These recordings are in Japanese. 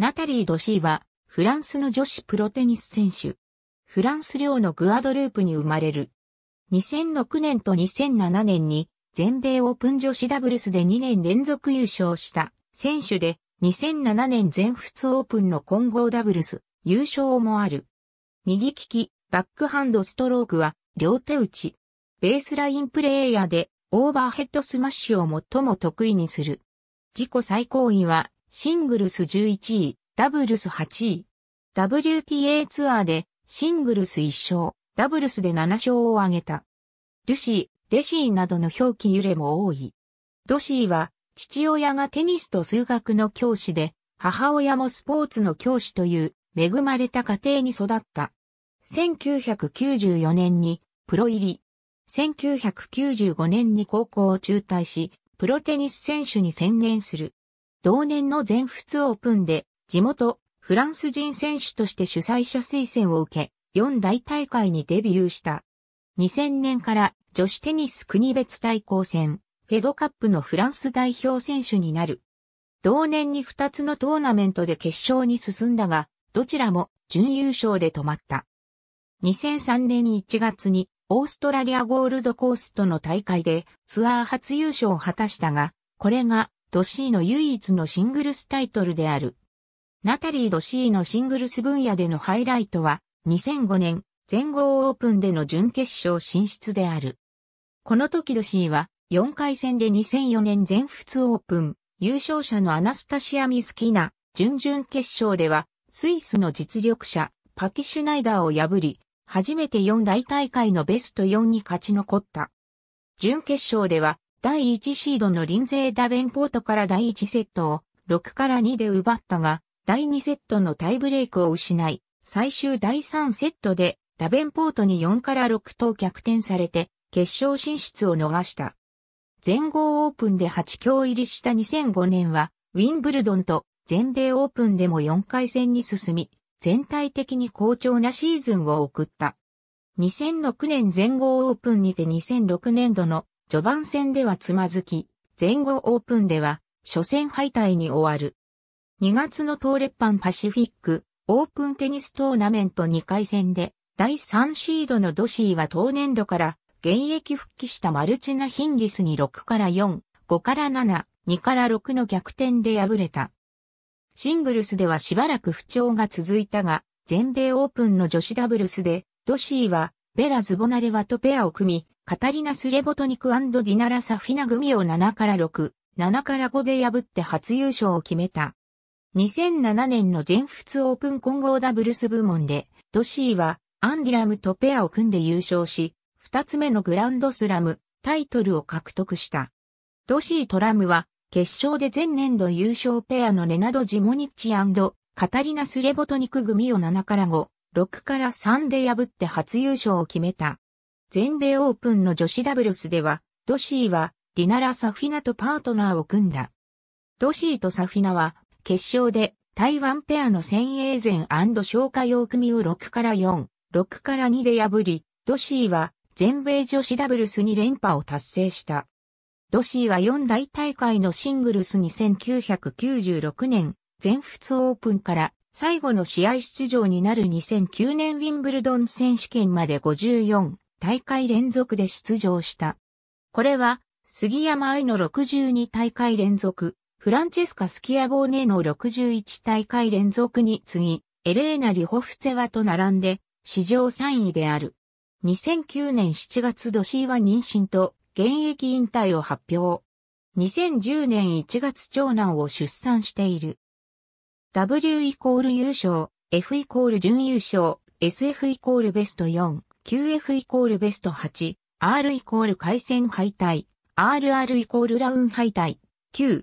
ナタリー・ドシーは、フランスの女子プロテニス選手。フランス領のグアドループに生まれる。2006年と2007年に、全米オープン女子ダブルスで2年連続優勝した選手で、2007年全仏オープンの混合ダブルス、優勝もある。右利き、バックハンドストロークは、両手打ち。ベースラインプレイヤーで、オーバーヘッドスマッシュを最も得意にする。自己最高位は、シングルス11位、ダブルス8位。WTA ツアーでシングルス1勝、ダブルスで7勝を挙げた。ルシー、デシーなどの表記揺れも多い。ドシーは父親がテニスと数学の教師で、母親もスポーツの教師という恵まれた家庭に育った。1994年にプロ入り。1995年に高校を中退し、プロテニス選手に専念する。同年の全仏オープンで地元、フランス人選手として主催者推薦を受け、四大大会にデビューした。2000年から女子テニス国別対抗戦、フェドカップのフランス代表選手になる。同年に2つのトーナメントで決勝に進んだが、どちらも準優勝で止まった。2003年1月にオーストラリアゴールドコーストの大会でツアー初優勝を果たしたが、これがドシーの唯一のシングルスタイトルである。ナタリー・ドシーのシングルス分野でのハイライトは、2005年、全豪オープンでの準決勝進出である。この時ドシーは、4回戦で2004年全仏オープン、優勝者のアナスタシア・ミスキナ、準々決勝では、スイスの実力者、パティ・シュナイダーを破り、初めて4大大会のベスト4に勝ち残った。準決勝では、第1シードのリンゼー・ダベンポートから第1セットを6から2で奪ったが、第2セットのタイブレークを失い、最終第3セットでダベンポートに4から6と逆転されて決勝進出を逃した。全豪オープンで8強入りした2005年はウィンブルドンと全米オープンでも4回戦に進み、全体的に好調なシーズンを送った。2006年全豪オープンにて2006年度の序盤戦ではつまずき、全豪オープンでは初戦敗退に終わる。2月の東レッパンパシフィックオープンテニストーナメント2回戦で第3シードのドシーは当年度から現役復帰したマルチナ・ヒンギスに6から4、5から7、2から6の逆転で敗れた。シングルスではしばらく不調が続いたが、全米オープンの女子ダブルスで、ドシーは、ベラ・ズボナレワとペアを組み、カタリナ・スレボトニクディナラ・サフィナ組を7から6、7から5で破って初優勝を決めた。2007年の全仏オープン混合ダブルス部門で、ドシーはアンディラムとペアを組んで優勝し、二つ目のグランドスラムタイトルを獲得した。ドシーとラムは決勝で前年度優勝ペアのレナド・ジモニッチカタリナ・スレボトニク組を7から5、6から3で破って初優勝を決めた。全米オープンの女子ダブルスでは、ドシーはディナラ・サフィナとパートナーを組んだ。ドシーとサフィナは決勝で台湾ペアの先鋭前消化用組を6から4、6から2で破り、ドシーは全米女子ダブルスに連覇を達成した。ドシーは4大大会のシングルスに1996年、全仏オープンから最後の試合出場になる2009年ウィンブルドン選手権まで54大会連続で出場した。これは杉山愛の62大会連続フランチェスカ・スキアボーネの61大会連続に次、エレーナ・リホフツェワと並んで、史上3位である。2009年7月ドシーは妊娠と現役引退を発表。2010年1月長男を出産している。W イコール優勝、F イコール準優勝、SF イコールベスト4、QF イコールベスト8、R イコール回戦敗退、RR イコールラウン敗退、9、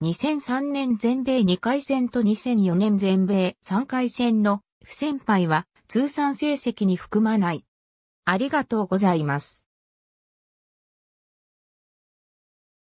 2003年全米2回戦と2004年全米3回戦の不先輩は通算成績に含まない。ありがとうございます。